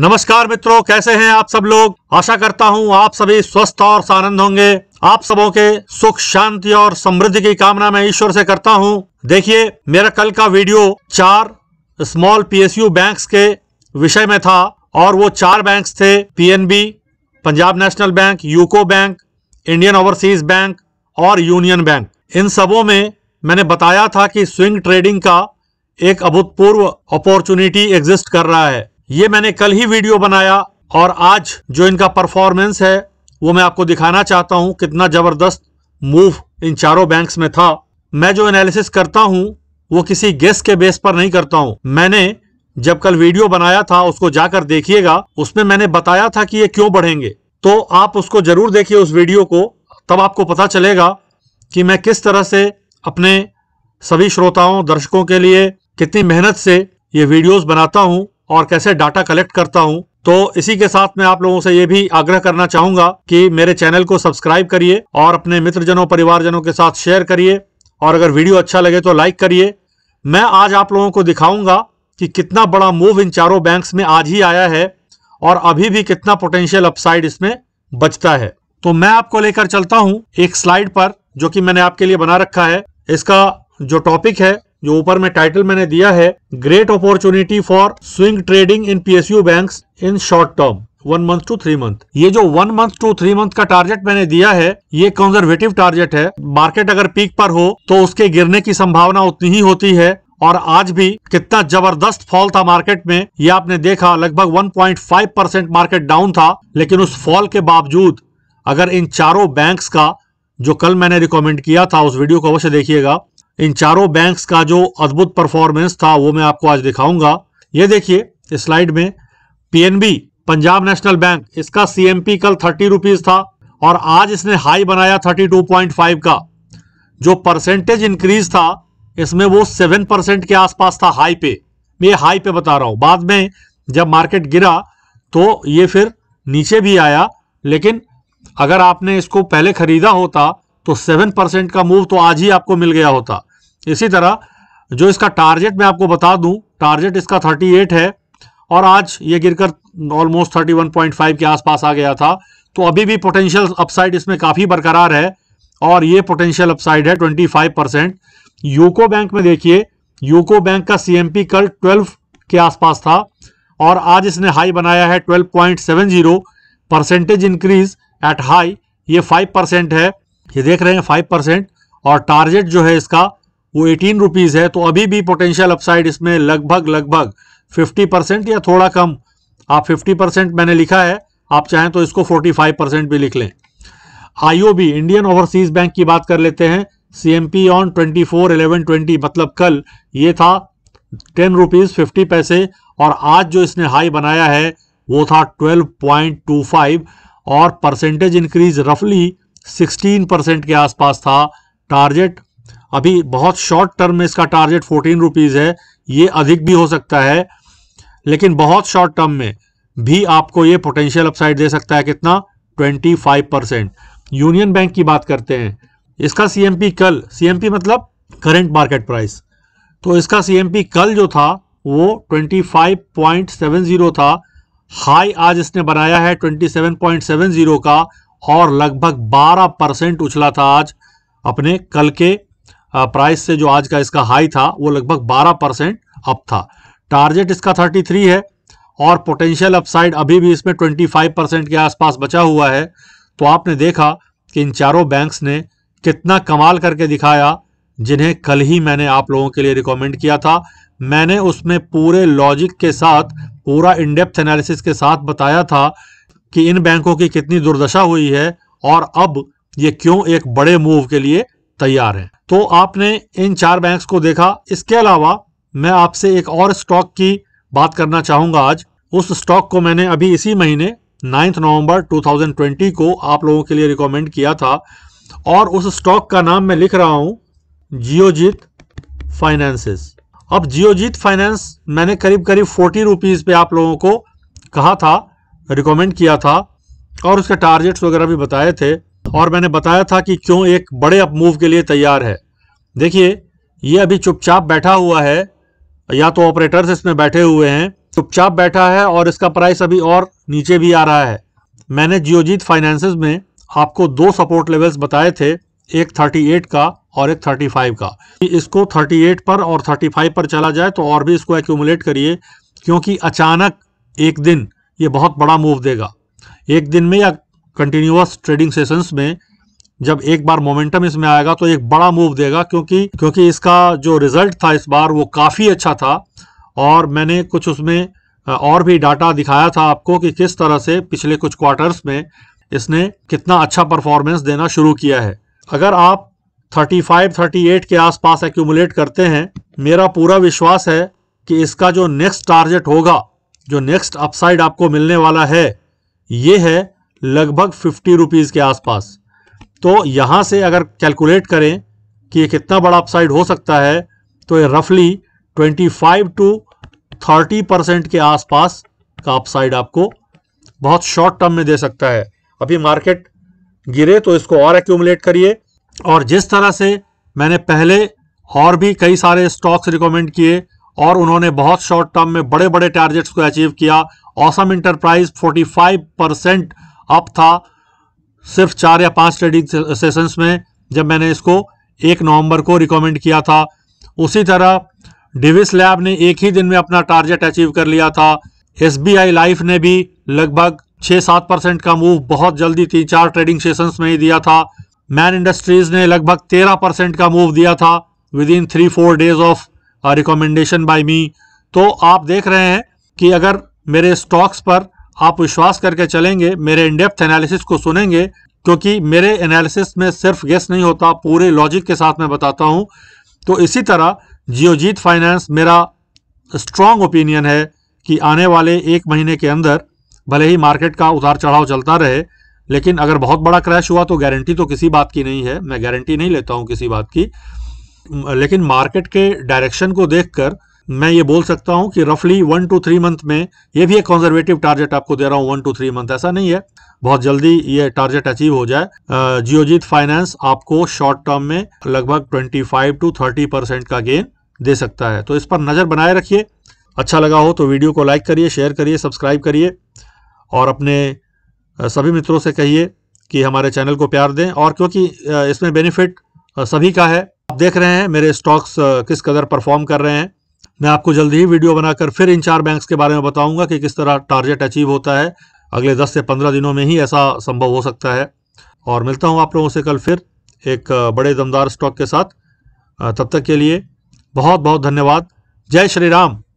नमस्कार मित्रों कैसे हैं आप सब लोग आशा करता हूं आप सभी स्वस्थ और आनंद होंगे आप सबों के सुख शांति और समृद्धि की कामना मैं ईश्वर से करता हूं देखिए मेरा कल का वीडियो चार स्मॉल पीएसयू बैंक्स के विषय में था और वो चार बैंक्स थे PNB Punjab national bank UCO bank Indian overseas bank और यूनियन बैंक इन सबों में मैंने बताया था कि स्विंग ट्रेडिंग का एक अभूतपूर्व अपॉर्चुनिटी एग्जिस्ट कर रहा है ये मैंने कल ही वीडियो बनाया और आज जो इनका परफॉर्मेंस है वो मैं आपको दिखाना चाहता हूँ कितना जबरदस्त मूव इन चारों बैंक्स में था मैं जो एनालिसिस करता हूँ वो किसी गेस के बेस पर नहीं करता हूँ मैंने जब कल वीडियो बनाया था उसको जाकर देखिएगा उसमें मैंने बताया था कि ये क्यों बढ़ेंगे तो आप उसको जरूर देखिए उस वीडियो को तब आपको पता चलेगा कि मैं किस तरह से अपने सभी श्रोताओं दर्शकों के लिए कितनी मेहनत से ये वीडियोस बनाता हूँ और कैसे डाटा कलेक्ट करता हूँ तो इसी के साथ मैं आप लोगों से ये भी आग्रह करना चाहूंगा कि मेरे चैनल को सब्सक्राइब करिए और अपने मित्रजनों परिवारजनों के साथ शेयर करिए और अगर वीडियो अच्छा लगे तो लाइक करिए मैं आज आप लोगों को दिखाऊंगा कि कितना बड़ा मूव इन चारों बैंक्स में आज ही आया है और अभी भी कितना पोटेंशियल अपसाइड इसमें बचता है तो मैं आपको लेकर चलता हूं एक स्लाइड पर जो कि मैंने आपके लिए बना रखा है इसका जो टॉपिक है जो ऊपर में टाइटल मैंने दिया है great opportunity for swing trading in PSU banks in short term one month to three month ये जो one month to three month का टारगेट मैंने दिया है ये कंजर्वेटिव टारगेट है मार्केट अगर पीक पर हो तो उसके गिरने की संभावना उतनी ही होती है और आज भी कितना जबरदस्त फॉल था मार्केट में ये आपने देखा लगभग 1.5 परसेंट मार्केट डाउन था लेकिन उस फॉल के बावजूद अगर इन चारों बैंक्स का जो कल मैंने रिकमेंड किया था उस वीडियो को अवश्य देखिएगा इन चारों बैंक्स का जो अद्भुत परफॉर्मेंस था वो मैं आपको आज दिखाऊंगा ये देखिए स्लाइड में पीएनबी पंजाब नेशनल बैंक इसका सीएमपी कल थर्टी रुपीज था और आज इसने हाई बनाया थर्टी टू पॉइंट फाइव का जो परसेंटेज इंक्रीज था इसमें वो सेवन परसेंट के आसपास था हाई पे मैं हाई पे बता रहा हूं बाद में जब मार्केट गिरा तो ये फिर नीचे भी आया लेकिन अगर आपने इसको पहले खरीदा होता तो सेवन परसेंट का मूव तो आज ही आपको मिल गया होता इसी तरह जो इसका टारगेट मैं आपको बता दूं टारगेट इसका 38 है और आज ये गिरकर ऑलमोस्ट 31.5 के आसपास आ गया था तो अभी भी पोटेंशियल अपसाइड इसमें काफ़ी बरकरार है और ये पोटेंशियल अपसाइड है 25 परसेंट यूको बैंक में देखिए यूको बैंक का सी कल 12 के आसपास था और आज इसने हाई बनाया है 12.70 परसेंटेज इंक्रीज एट हाई ये 5 परसेंट है ये देख रहे हैं 5 परसेंट और टारगेट जो है इसका वो एटीन रुपीज़ है तो अभी भी पोटेंशियल अपसाइड इसमें लगभग लगभग फिफ्टी परसेंट या थोड़ा कम आप फिफ्टी परसेंट मैंने लिखा है आप चाहें तो इसको फोर्टी फाइव परसेंट भी लिख लें आईओबी इंडियन ओवरसीज बैंक की बात कर लेते हैं CMP on twenty four eleven twenty मतलब कल ये था टेन रुपीज़ फिफ्टी पैसे और आज जो इसने हाई बनाया है वो था ट्वेल्व पॉइंट टू फाइव और परसेंटेज इंक्रीज रफली सिक्सटीन परसेंट के आसपास था टारगेट अभी बहुत शॉर्ट टर्म में इसका टारगेट फोर्टीन रुपीज़ है ये अधिक भी हो सकता है लेकिन बहुत शॉर्ट टर्म में भी आपको ये पोटेंशियल अपसाइड दे सकता है कितना 25 परसेंट यूनियन बैंक की बात करते हैं इसका सीएमपी कल सीएमपी मतलब करंट मार्केट प्राइस तो इसका सीएमपी कल जो था वो 25.70 था हाई आज इसने बनाया है 27.70 का और लगभग 12 परसेंट उछला था आज अपने कल के प्राइस से जो आज का इसका हाई था वो लगभग 12 परसेंट अप था टारगेट इसका 33 है और पोटेंशियल अपसाइड अभी भी इसमें 25 परसेंट के आसपास बचा हुआ है तो आपने देखा कि इन चारों बैंक्स ने कितना कमाल करके दिखाया जिन्हें कल ही मैंने आप लोगों के लिए रिकमेंड किया था मैंने उसमें पूरे लॉजिक के साथ पूरा इनडेप्थ एनालिसिस के साथ बताया था कि इन बैंकों की कितनी दुर्दशा हुई है और अब ये क्यों एक बड़े मूव के लिए तैयार हैं तो आपने इन चार बैंक्स को देखा इसके अलावा मैं आपसे एक और स्टॉक की बात करना चाहूँगा आज उस स्टॉक को मैंने अभी इसी महीने नाइन्थ नवंबर 2020 को आप लोगों के लिए रिकमेंड किया था और उस स्टॉक का नाम मैं लिख रहा हूँ जियोजीत फाइनेंसेस अब जियोजीत फाइनेंस मैंने करीब करीब फोर्टी रुपीज़ पे आप लोगों को कहा था रिकमेंड किया था और उसके टारगेट्स वगैरह भी बताए थे और मैंने बताया था कि क्यों एक बड़े अप मूव के लिए तैयार है देखिए ये अभी चुपचाप बैठा हुआ है या तो ऑपरेटर्स इसमें बैठे हुए हैं चुपचाप बैठा है और इसका प्राइस अभी और नीचे भी आ रहा है मैंने जियोजीत फाइनेंस में आपको दो सपोर्ट लेवल्स बताए थे एक 38 का और एक 35 का इसको 38 पर और 35 पर चला जाए तो और भी इसको एक्यूमुलेट करिए क्योंकि अचानक एक दिन ये बहुत बड़ा मूव देगा एक दिन में या कंटिन्यूस ट्रेडिंग सेशंस में जब एक बार मोमेंटम इसमें आएगा तो एक बड़ा मूव देगा क्योंकि क्योंकि इसका जो रिजल्ट था इस बार वो काफ़ी अच्छा था और मैंने कुछ उसमें और भी डाटा दिखाया था आपको कि किस तरह से पिछले कुछ क्वार्टर्स में इसने कितना अच्छा परफॉर्मेंस देना शुरू किया है अगर आप 35, 38 के आसपास एक्यूमुलेट करते हैं मेरा पूरा विश्वास है कि इसका जो नेक्स्ट टारगेट होगा जो नेक्स्ट अपसाइड आपको मिलने वाला है ये है लगभग फिफ्टी रुपीज़ के आसपास तो यहां से अगर कैलकुलेट करें कि ये कितना बड़ा अपसाइड हो सकता है तो ये रफली 25 टू 30 परसेंट के आसपास का अपसाइड आपको बहुत शॉर्ट टर्म में दे सकता है अभी मार्केट गिरे तो इसको और एक्यूमुलेट करिए और जिस तरह से मैंने पहले और भी कई सारे स्टॉक्स रिकमेंड किए और उन्होंने बहुत शॉर्ट टर्म में बड़े बड़े टारगेट्स को अचीव किया औसम इंटरप्राइज 45 परसेंट अप था सिर्फ चार या पांच ट्रेडिंग सेशंस में जब मैंने इसको एक नवंबर को रिकमेंड किया था उसी तरह डिविस लैब ने एक ही दिन में अपना टारगेट अचीव कर लिया था एस लाइफ ने भी लगभग छः सात परसेंट का मूव बहुत जल्दी तीन चार ट्रेडिंग सेशंस में ही दिया था मैन इंडस्ट्रीज ने लगभग तेरह परसेंट का मूव दिया था within three four days of recommendation by me तो आप देख रहे हैं कि अगर मेरे स्टॉक्स पर आप विश्वास करके चलेंगे मेरे इनडेप्थ एनालिसिस को सुनेंगे क्योंकि मेरे एनालिसिस में सिर्फ गेस नहीं होता पूरे लॉजिक के साथ मैं बताता हूँ तो इसी तरह जियोजीत फाइनेंस मेरा स्ट्रांग ओपिनियन है कि आने वाले एक महीने के अंदर भले ही मार्केट का उतार चढ़ाव चलता रहे लेकिन अगर बहुत बड़ा क्रैश हुआ तो गारंटी तो किसी बात की नहीं है मैं गारंटी नहीं लेता हूँ किसी बात की लेकिन मार्केट के डायरेक्शन को देखकर मैं ये बोल सकता हूं कि रफली वन टू थ्री मंथ में ये भी एक कॉन्जर्वेटिव टारगेट आपको दे रहा हूं वन टू थ्री मंथ ऐसा नहीं है बहुत जल्दी ये टारगेट अचीव हो जाए जियोजीत फाइनेंस आपको शॉर्ट टर्म में लगभग twenty five to thirty percent का गेन दे सकता है तो इस पर नज़र बनाए रखिए अच्छा लगा हो तो वीडियो को लाइक करिए शेयर करिए सब्सक्राइब करिए और अपने सभी मित्रों से कहिए कि हमारे चैनल को प्यार दें और क्योंकि इसमें बेनिफिट सभी का है आप देख रहे हैं मेरे स्टॉक्स किस कदर परफॉर्म कर रहे हैं मैं आपको जल्दी ही वीडियो बनाकर फिर इन चार बैंक्स के बारे में बताऊंगा कि किस तरह टारगेट अचीव होता है अगले 10 से 15 दिनों में ही ऐसा संभव हो सकता है और मिलता हूं आप लोगों से कल फिर एक बड़े दमदार स्टॉक के साथ तब तक के लिए बहुत बहुत धन्यवाद जय श्री राम